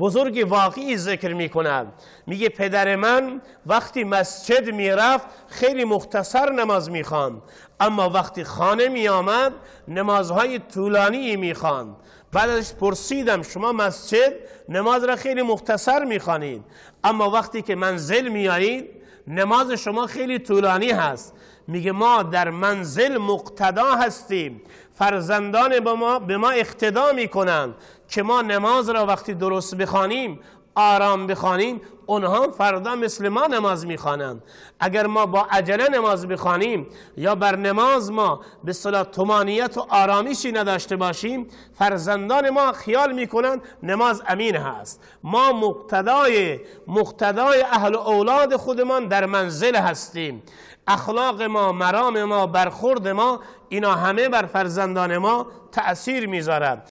بزرگ واقعی ذکر می کند میگه پدر من وقتی مسجد میرفت خیلی مختصر نماز میخوان اما وقتی خانه می آمد نمازهای طولانی میخوان بعدش پرسیدم شما مسجد نماز را خیلی مختصر میخوانید اما وقتی که منزل میایید نماز شما خیلی طولانی هست میگه ما در منزل مقتدا هستیم فرزندان ما به ما اقتدا میکنند که ما نماز را وقتی درست بخوانیم آرام بخوانیم اونها فردا مثل ما نماز میخوانند اگر ما با عجله نماز بخوانیم یا بر نماز ما به صلاح تمانیت و آرامیشی نداشته باشیم فرزندان ما خیال میکنند نماز امین هست ما مقتدای مقتدای اهل اولاد خودمان در منزل هستیم اخلاق ما مرام ما برخورد ما اینا همه بر فرزندان ما تأثیر میذارد